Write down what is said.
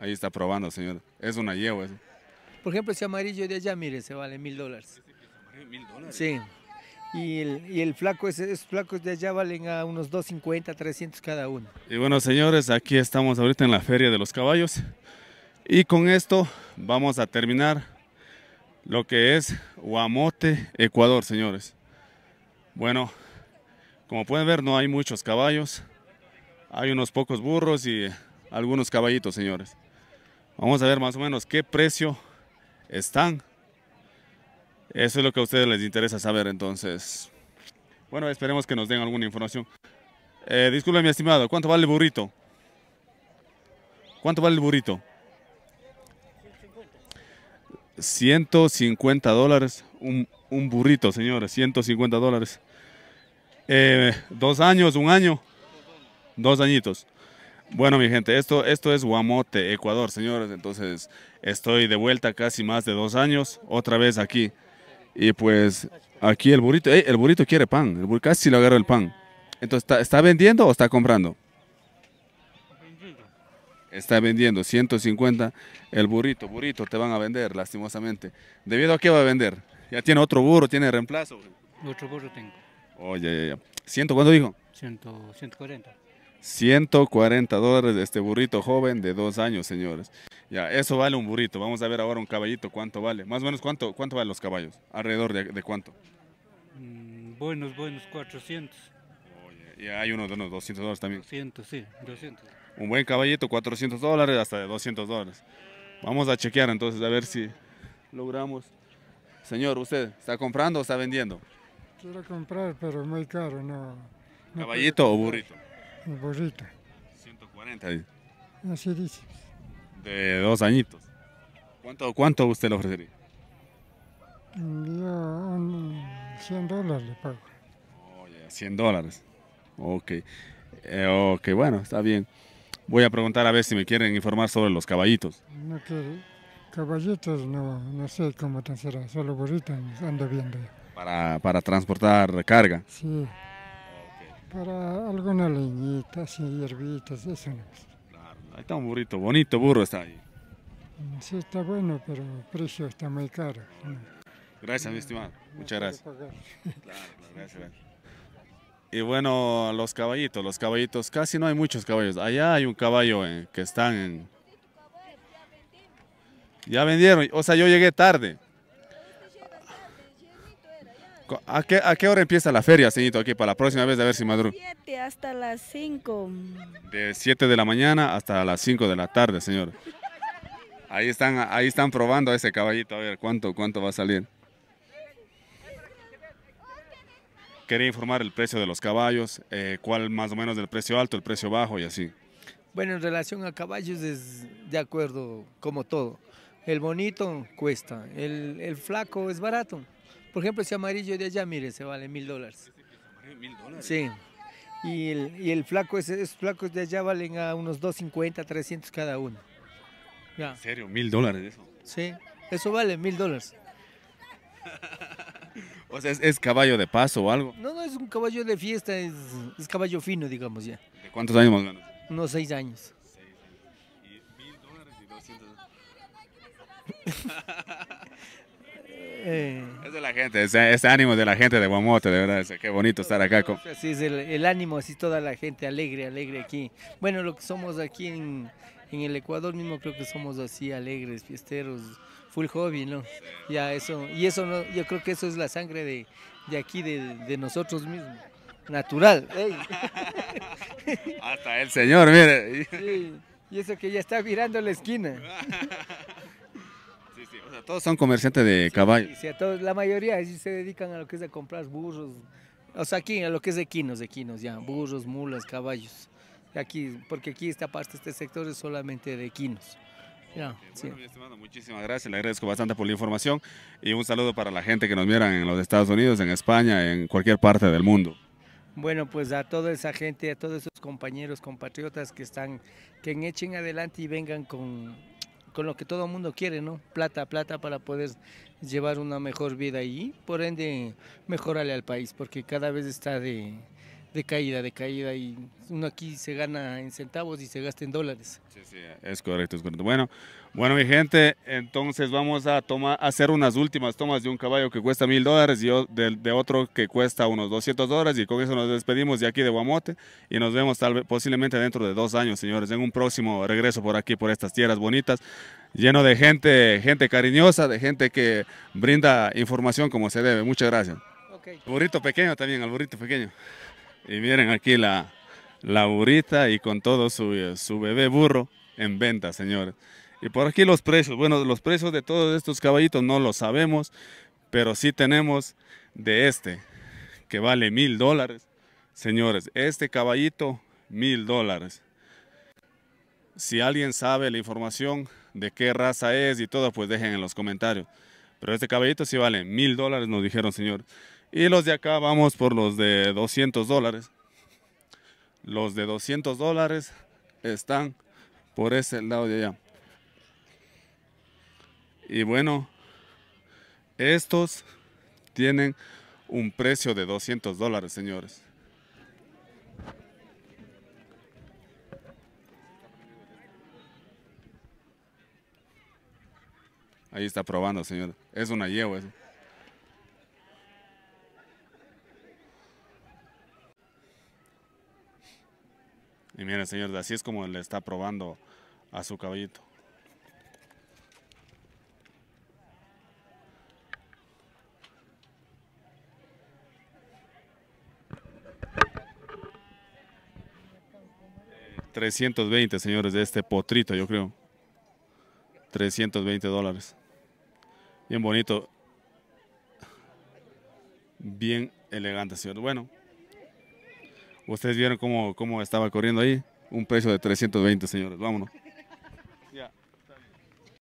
Ahí está probando, señor. Es una yegua. Por ejemplo, ese amarillo de allá, mire, se vale mil dólares. Sí. Y el, y el flaco, esos flacos de allá valen a unos 250, 300 cada uno. Y bueno, señores, aquí estamos ahorita en la Feria de los Caballos. Y con esto vamos a terminar lo que es Huamote, Ecuador, señores. Bueno, como pueden ver, no hay muchos caballos. Hay unos pocos burros y algunos caballitos, señores. Vamos a ver más o menos qué precio están. Eso es lo que a ustedes les interesa saber, entonces. Bueno, esperemos que nos den alguna información. Eh, disculpe, mi estimado, ¿cuánto vale el burrito? ¿Cuánto vale el burrito? 150 dólares. Un, burrito, señores, 150 dólares. Eh, dos años, un año, dos añitos. Bueno, mi gente, esto, esto es Guamote, Ecuador, señores. Entonces, estoy de vuelta casi más de dos años, otra vez aquí. Y pues, aquí el burrito, el burrito quiere pan, el burrito casi lo agarró el pan. Entonces, ¿está, vendiendo o está comprando? Está vendiendo, 150 el burrito, burrito, te van a vender, lastimosamente. ¿Debido a qué va a vender? ¿Ya tiene otro burro, tiene reemplazo? Otro burro tengo. Oye, oh, ¿Ciento cuánto dijo? Ciento, 140. 140 dólares de este burrito joven de dos años, señores. Ya, eso vale un burrito. Vamos a ver ahora un caballito, cuánto vale. Más o menos, ¿cuánto, cuánto valen los caballos? ¿Alrededor de, cuánto? Mm, buenos, buenos, 400. y hay uno de unos 200 dólares también. 200, sí, 200. Un buen caballito, 400 dólares, hasta de 200 dólares. Vamos a chequear entonces, a ver si logramos. Señor, ¿usted está comprando o está vendiendo? Quiero comprar, pero muy caro, no. ¿Caballito o burrito? el burrito. 140, Así dice. De dos añitos. ¿Cuánto, cuánto usted le ofrecería? Yo, 100 dólares le pago. 100 dólares. Ok. Eh, ok, bueno, está bien. Voy a preguntar a ver si me quieren informar sobre los caballitos. No quiero. Caballitos no, no sé cómo tan será, solo burritos ando viendo. Para, para transportar carga. Sí. Para algunas leñitas y hierbitas, eso no es. Claro, ahí está un burrito, bonito burro está ahí. Sí, está bueno, pero el precio está muy caro. Gracias, mi estimado. Muchas gracias. Claro, gracias. Y bueno, los caballitos, los caballitos, casi no hay muchos caballos. Allá hay un caballo eh, que están en... Ya vendieron, o sea, yo llegué tarde. ¿A qué, ¿A qué hora empieza la feria, señorito, aquí para la próxima vez? de ver si De 7 hasta las 5. De 7 de la mañana hasta las 5 de la tarde, señor. Ahí están, ahí están probando a ese caballito, a ver cuánto, cuánto va a salir. Quería informar el precio de los caballos, eh, cuál más o menos del precio alto, el precio bajo y así. Bueno, en relación a caballos es de acuerdo como todo. El bonito cuesta, el, el flaco es barato. Por ejemplo, ese amarillo de allá, mire, se vale mil dólares. ¿Mil dólares? Sí. Y el, y el flaco, esos flacos de allá valen a unos 250, 300 cada uno. ¿En serio? ¿Mil dólares eso? Sí, eso vale mil dólares. O sea, ¿es, caballo de paso o algo? No, no, es un caballo de fiesta, es, caballo fino, digamos ya. ¿De cuántos años más Unos seis años. Seis años. Y mil dólares y Eh. es de la gente, ese ánimo de la gente de Guamote, de verdad. Es, qué bonito estar acá. Sí, es el, ánimo, así toda la gente alegre, alegre aquí. Bueno, lo que somos aquí en, en el Ecuador mismo, creo que somos así alegres, fiesteros, full hobby, ¿no? Ya eso, y eso no, yo creo que eso es la sangre de, de aquí, de, de nosotros mismos. Natural. Hasta el señor, mire. y eso que ya está mirando la esquina. Todos son comerciantes de caballos. Sí, la mayoría se dedican a lo que es de comprar burros. O sea, aquí, a lo que es de de quinos, ya, burros, mulas, caballos. Aquí, porque aquí esta parte, este sector es solamente de equinos. Ya, bueno, estimado, muchísimas gracias, le agradezco bastante por la información y un saludo para la gente que nos miran en los Estados Unidos, en España, en cualquier parte del mundo. Bueno, pues a toda esa gente, a todos esos compañeros, compatriotas que están, que echen adelante y vengan con con lo que todo el mundo quiere, ¿no? Plata, plata para poder llevar una mejor vida y por ende mejorarle al país, porque cada vez está de, de caída, de caída y uno aquí se gana en centavos y se gasta en dólares. Sí, sí, es correcto, es Bueno, bueno mi gente, entonces vamos a tomar, hacer unas últimas tomas de un caballo que cuesta mil dólares y de, otro que cuesta unos 200 dólares y con eso nos despedimos de aquí de Guamote y nos vemos tal vez posiblemente dentro de dos años, señores, en un próximo regreso por aquí, por estas tierras bonitas, lleno de gente, gente cariñosa, de gente que brinda información como se debe. Muchas gracias. Okay. Burrito pequeño también, al burrito pequeño. Y miren aquí la, la y con todo su, eh, su bebé burro en venta, señores. Y por aquí los precios. Bueno, los precios de todos estos caballitos no los sabemos, pero sí tenemos de este, que vale mil dólares. Señores, este caballito, mil dólares. Si alguien sabe la información de qué raza es y todo, pues dejen en los comentarios. Pero este caballito sí vale mil dólares, nos dijeron, señor. Y los de acá vamos por los de 200 dólares. Los de 200 dólares están por ese lado de allá. Y bueno, estos tienen un precio de 200 dólares, señores. Ahí está probando, señor. Es una yegua. Eso. Y miren, señores, así es como le está probando a su caballito. 320, señores, de este potrito, yo creo. 320 dólares. Bien bonito. Bien elegante, señor. Bueno, Ustedes vieron cómo, cómo estaba corriendo ahí. Un precio de 320, señores. Vámonos.